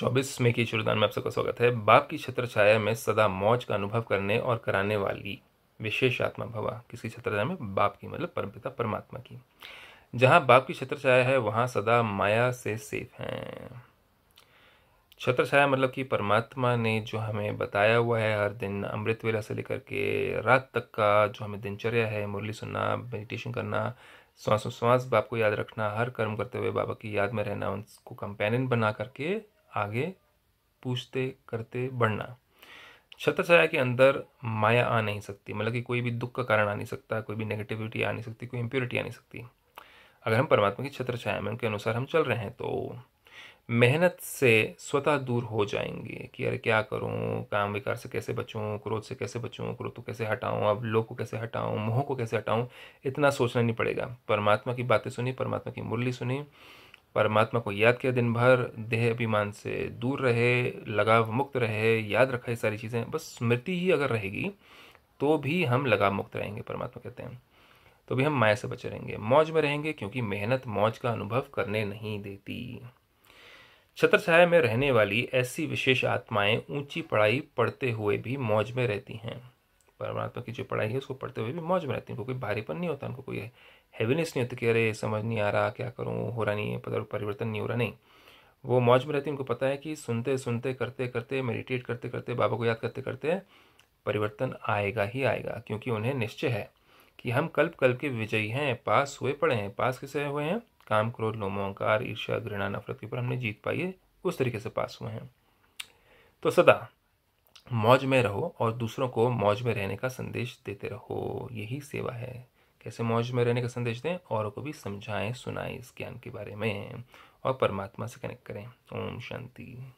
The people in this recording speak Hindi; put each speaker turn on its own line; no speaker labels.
चौबीस मई के शुरुदान में आप सबका स्वागत है बाप की छत्र छाया में सदा मौज का अनुभव करने और कराने वाली विशेष आत्मा भवा किसकी छत्र छाया में बाप की मतलब परमपिता परमात्मा की जहाँ बाप की छत्र छाया है वहाँ सदा माया से सेफ हैं छत्र छाया मतलब कि परमात्मा ने जो हमें बताया हुआ है हर दिन अमृत वेला से लेकर के रात तक का जो हमें दिनचर्या है मुरली सुनना मेडिटेशन करना श्वास श्वास बाप को याद रखना हर कर्म करते हुए बाबा की याद में रहना उनको कंपेनियन बना करके आगे पूछते करते बढ़ना छत्र छाया के अंदर माया आ नहीं सकती मतलब कि कोई भी दुख का कारण आ नहीं सकता कोई भी नेगेटिविटी आ नहीं सकती कोई इम्प्योरिटी आ नहीं सकती अगर हम परमात्मा की छत्र छाया में उनके अनुसार हम चल रहे हैं तो मेहनत से स्वतः दूर हो जाएंगे कि अरे क्या करूं काम विकार से कैसे बचूं क्रोध से कैसे बचूं क्रोध को कैसे हटाऊं अब लोग को कैसे हटाऊं मोह को कैसे हटाऊं इतना सोचना नहीं पड़ेगा परमात्मा की बातें सुनी परमात्मा की मुरली सुनी परमात्मा को याद किया दिन भर देह अभिमान से दूर रहे लगाव मुक्त रहे याद रखा ये सारी चीज़ें बस स्मृति ही अगर रहेगी तो भी हम लगाव मुक्त रहेंगे परमात्मा कहते हैं तो भी हम माया से बचे रहेंगे मौज में रहेंगे क्योंकि मेहनत मौज का अनुभव करने नहीं देती छत्र छाया में रहने वाली ऐसी विशेष आत्माएं ऊंची पढ़ाई पढ़ते हुए भी मौज में रहती हैं परमात्मा की जो पढ़ाई है उसको पढ़ते हुए भी मौज में रहती है उनको कोई भारीपन नहीं होता उनको कोई हैवीनेस नहीं होती कि अरे समझ नहीं आ रहा क्या करूँ हो रहा नहीं है पता परिवर्तन नहीं हो रहा नहीं वो मौज में रहती है उनको पता है कि सुनते सुनते करते करते मेडिटेट करते करते बाबा को याद करते करते परिवर्तन आएगा ही आएगा क्योंकि उन्हें निश्चय है कि हम कल्प कल्प के विजयी हैं पास हुए पड़े हैं पास किसे हुए हैं काम क्रोध लोमोहकार ईर्षा घृणा नफरत के ऊपर हमने जीत पाई है उस तरीके से पास हुए हैं तो सदा मौज में रहो और दूसरों को मौज में रहने का संदेश देते रहो यही सेवा है कैसे मौज में रहने का संदेश दें औरों को भी समझाएं सुनाएं इस ज्ञान के बारे में और परमात्मा से कनेक्ट करें ओम शांति